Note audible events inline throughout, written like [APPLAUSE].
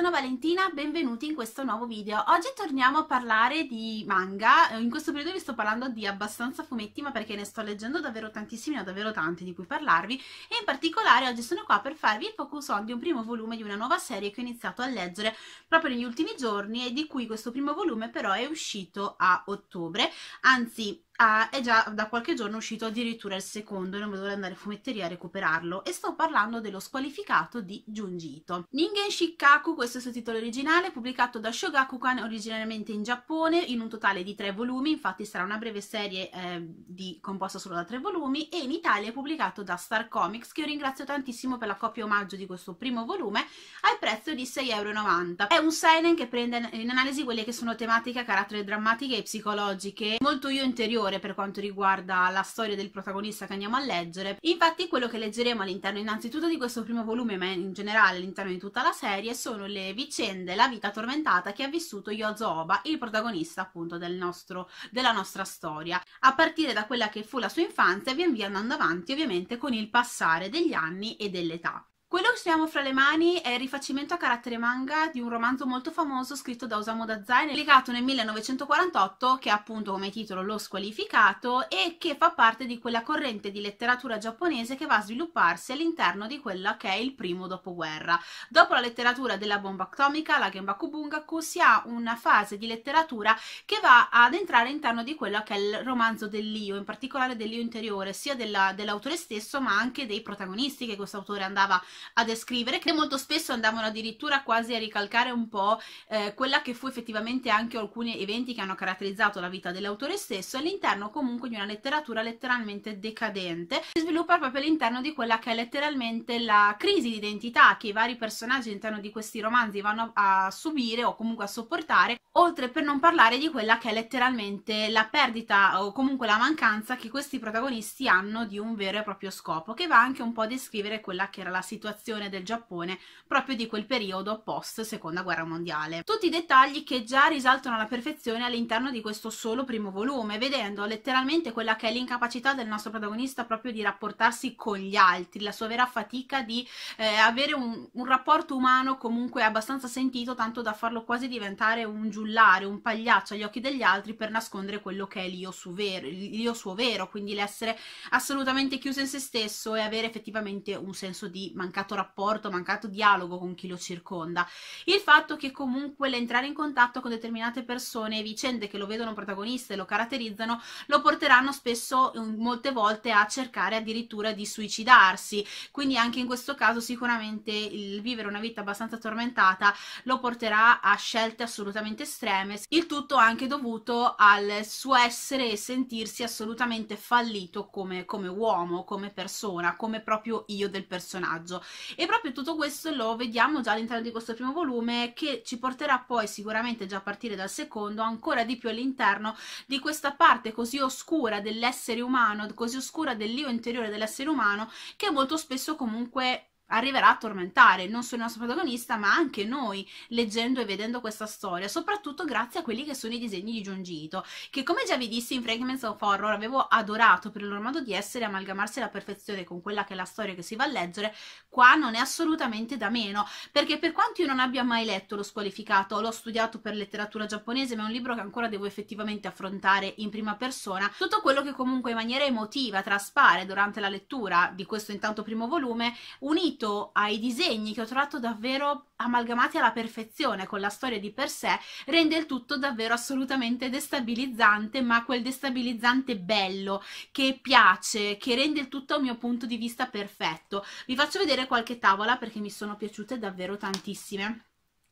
sono Valentina, benvenuti in questo nuovo video. Oggi torniamo a parlare di manga, eh, in questo periodo vi sto parlando di abbastanza fumetti ma perché ne sto leggendo davvero tantissimi, ne ho davvero tanti di cui parlarvi e in particolare oggi sono qua per farvi il focus on di un primo volume di una nuova serie che ho iniziato a leggere proprio negli ultimi giorni e di cui questo primo volume però è uscito a ottobre, anzi Ah, è già da qualche giorno uscito addirittura il secondo e non vedo l'ora andare in fumetteria a recuperarlo e sto parlando dello squalificato di Giungito. Ningen Shikaku, questo è il suo titolo originale, pubblicato da Shogakukan originariamente in Giappone in un totale di tre volumi, infatti sarà una breve serie eh, di, composta solo da tre volumi e in Italia è pubblicato da Star Comics che io ringrazio tantissimo per la coppia omaggio di questo primo volume al prezzo di 6,90€. È un seinen che prende in analisi quelle che sono tematiche a carattere drammatiche e psicologiche, molto io interiore maggiore per quanto riguarda la storia del protagonista che andiamo a leggere. Infatti quello che leggeremo all'interno innanzitutto di questo primo volume, ma in generale all'interno di tutta la serie, sono le vicende, la vita tormentata che ha vissuto Yozo Oba, il protagonista appunto del nostro, della nostra storia, a partire da quella che fu la sua infanzia via via andando avanti ovviamente con il passare degli anni e dell'età. Quello che abbiamo fra le mani è il rifacimento a carattere manga di un romanzo molto famoso scritto da Osamu Dazai, pubblicato nel 1948, che ha appunto come titolo Lo squalificato e che fa parte di quella corrente di letteratura giapponese che va a svilupparsi all'interno di quello che è il primo dopoguerra. Dopo la letteratura della bomba atomica, la Genbaku Bungaku, si ha una fase di letteratura che va ad entrare all'interno di quello che è il romanzo dell'io, in particolare dell'io interiore, sia della, dell'autore stesso ma anche dei protagonisti che questo autore andava a a descrivere, che molto spesso andavano addirittura quasi a ricalcare un po' eh, quella che fu effettivamente anche alcuni eventi che hanno caratterizzato la vita dell'autore stesso, all'interno comunque di una letteratura letteralmente decadente, si sviluppa proprio all'interno di quella che è letteralmente la crisi di identità che i vari personaggi all'interno di questi romanzi vanno a subire o comunque a sopportare, oltre per non parlare di quella che è letteralmente la perdita o comunque la mancanza che questi protagonisti hanno di un vero e proprio scopo, che va anche un po' a descrivere quella che era la situazione situazione del Giappone proprio di quel periodo post seconda guerra mondiale. Tutti dettagli che già risaltano alla perfezione all'interno di questo solo primo volume, vedendo letteralmente quella che è l'incapacità del nostro protagonista proprio di rapportarsi con gli altri, la sua vera fatica di eh, avere un, un rapporto umano comunque abbastanza sentito, tanto da farlo quasi diventare un giullare, un pagliaccio agli occhi degli altri per nascondere quello che è l'io suo vero, l'io suo vero quindi l'essere assolutamente chiuso in se stesso e avere effettivamente un senso di mancanza mancato rapporto, mancato dialogo con chi lo circonda, il fatto che comunque l'entrare in contatto con determinate persone e vicende che lo vedono protagonista e lo caratterizzano lo porteranno spesso mm, molte volte a cercare addirittura di suicidarsi, quindi anche in questo caso sicuramente il vivere una vita abbastanza tormentata lo porterà a scelte assolutamente estreme, il tutto anche dovuto al suo essere e sentirsi assolutamente fallito come, come uomo, come persona, come proprio io del personaggio e proprio tutto questo lo vediamo già all'interno di questo primo volume che ci porterà poi sicuramente già a partire dal secondo ancora di più all'interno di questa parte così oscura dell'essere umano, così oscura dell'io interiore dell'essere umano che molto spesso comunque arriverà a tormentare non solo il nostro protagonista, ma anche noi, leggendo e vedendo questa storia, soprattutto grazie a quelli che sono i disegni di Giungito che come già vi dissi in Fragments of Horror avevo adorato per il loro modo di essere amalgamarsi alla perfezione con quella che è la storia che si va a leggere, qua non è assolutamente da meno, perché per quanto io non abbia mai letto lo squalificato, l'ho studiato per letteratura giapponese, ma è un libro che ancora devo effettivamente affrontare in prima persona, tutto quello che comunque in maniera emotiva traspare durante la lettura di questo intanto primo volume, unito unito ai disegni che ho trovato davvero amalgamati alla perfezione con la storia di per sé, rende il tutto davvero assolutamente destabilizzante, ma quel destabilizzante bello che piace, che rende il tutto a mio punto di vista perfetto. Vi faccio vedere qualche tavola perché mi sono piaciute davvero tantissime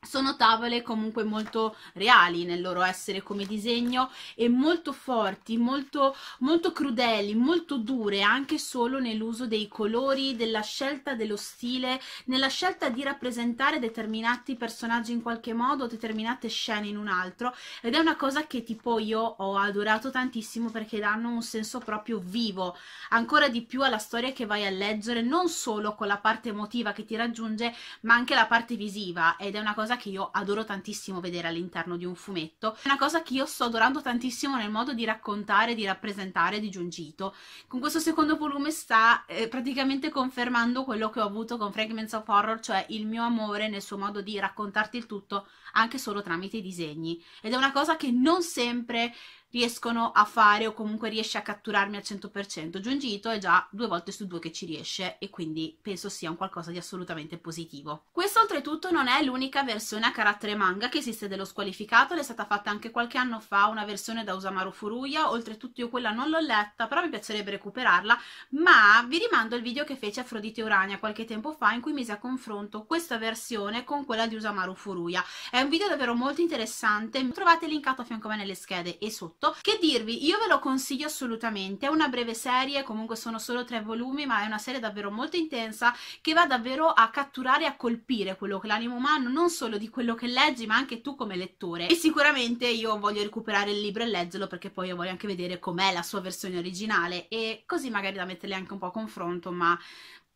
sono tavole comunque molto reali nel loro essere come disegno e molto forti, molto, molto crudeli, molto dure anche solo nell'uso dei colori, della scelta dello stile, nella scelta di rappresentare determinati personaggi in qualche modo, determinate scene in un altro ed è una cosa che tipo io ho adorato tantissimo perché danno un senso proprio vivo, ancora di più alla storia che vai a leggere, non solo con la parte emotiva che ti raggiunge ma anche la parte visiva ed è una cosa che io adoro tantissimo vedere all'interno di un fumetto, è una cosa che io sto adorando tantissimo nel modo di raccontare, di rappresentare di Giungito. Con questo secondo volume sta eh, praticamente confermando quello che ho avuto con Fragments of Horror, cioè il mio amore nel suo modo di raccontarti il tutto anche solo tramite i disegni. Ed è una cosa che non sempre riescono a fare o comunque riesce a catturarmi al 100%. Giungito è già due volte su due che ci riesce e quindi penso sia un qualcosa di assolutamente positivo. Questa oltretutto non è l'unica versione a carattere manga che esiste dello squalificato, l'è stata fatta anche qualche anno fa una versione da Usamaru Furuya, oltretutto io quella non l'ho letta, però mi piacerebbe recuperarla, ma vi rimando al video che fece Afrodite Urania qualche tempo fa in cui mise a confronto questa versione con quella di Usamaru Furuya. È un video davvero molto interessante, trovate linkato a fianco a me nelle schede e sotto che dirvi, io ve lo consiglio assolutamente, è una breve serie, comunque sono solo tre volumi, ma è una serie davvero molto intensa che va davvero a catturare e a colpire quello che l'animo umano, non solo di quello che leggi, ma anche tu come lettore. E sicuramente io voglio recuperare il libro e leggerlo perché poi io voglio anche vedere com'è la sua versione originale e così magari da metterle anche un po' a confronto, ma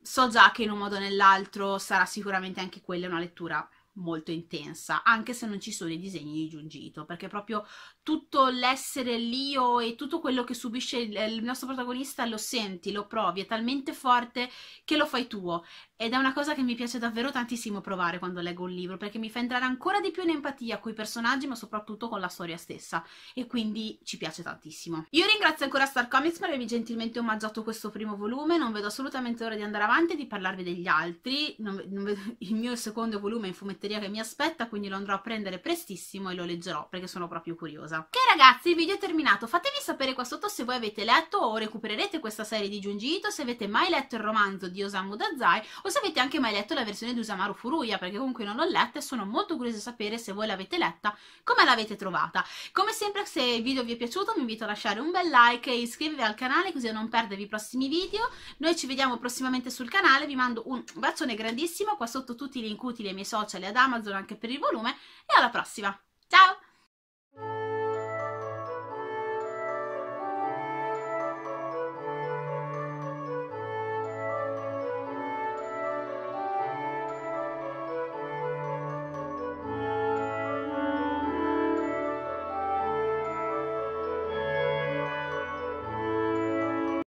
so già che in un modo o nell'altro sarà sicuramente anche quella una lettura molto intensa, anche se non ci sono i disegni di Giungito, perché proprio tutto l'essere l'io e tutto quello che subisce il, il, nostro protagonista lo senti, lo provi, è talmente forte che lo fai tuo. Ed è una cosa che mi piace davvero tantissimo provare quando leggo un libro, perché mi fa entrare ancora di più in empatia coi personaggi, ma soprattutto con la storia stessa, e quindi ci piace tantissimo. Io ringrazio ancora Star Comics per avermi gentilmente omaggiato questo primo volume, non vedo assolutamente l'ora di andare avanti e di parlarvi degli altri, non, non vedo, [LAUGHS] il mio secondo volume è in fumetteria che mi aspetta, quindi lo andrò a prendere prestissimo e lo leggerò, perché sono proprio curiosa. Ok ragazzi, il video è terminato, fatemi sapere qua sotto se voi avete letto o recupererete questa serie di Giungito, se avete mai letto il romanzo di Osamu Dazai, o se avete anche mai letto la versione di Usamaru Furuya, perché comunque non l'ho letta e sono molto curiosa di sapere se voi l'avete letta, come l'avete trovata. Come sempre, se il video vi è piaciuto, vi invito a lasciare un bel like e iscrivervi al canale così non perdervi i prossimi video. Noi ci vediamo prossimamente sul canale, vi mando un bacione grandissimo, qua sotto tutti i link utili ai miei social e ad Amazon anche per il volume, e alla prossima!